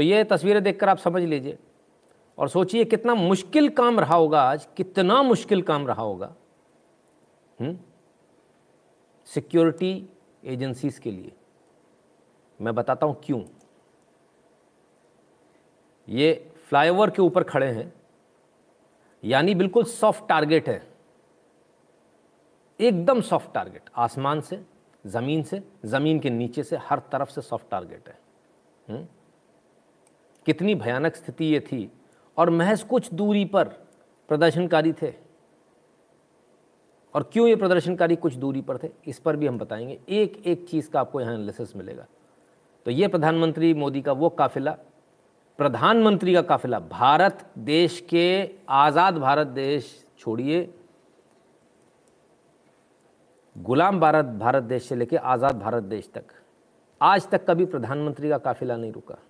तो ये तस्वीरें देखकर आप समझ लीजिए और सोचिए कितना मुश्किल काम रहा होगा आज कितना मुश्किल काम रहा होगा हम्म? सिक्योरिटी एजेंसीज के लिए मैं बताता हूँ क्यों ये फ्लाईओवर के ऊपर खड़े हैं यानी बिल्कुल सॉफ्ट टारगेट है एकदम सॉफ्ट टारगेट आसमान से ज़मीन से ज़मीन के नीचे से हर तरफ से सॉफ्ट टारगेट है हुँ? हम्म? कितनी भयानक स्थिति ये थी और महज कुछ दूरी पर प्रदर्शनकारी थे और क्यों ये प्रदर्शनकारी कुछ दूरी पर थे इस पर भी हम बताएंगे एक एक चीज़ का आपको यहाँ एनालिसिस मिलेगा तो ये प्रधानमंत्री मोदी का वो काफिला प्रधानमंत्री का काफिला भारत देश के आज़ाद भारत देश छोड़िए गुलाम भारत भारत देश से लेकर आज़ाद भारत देश तक आज तक कभी प्रधानमंत्री का काफिला नहीं रुका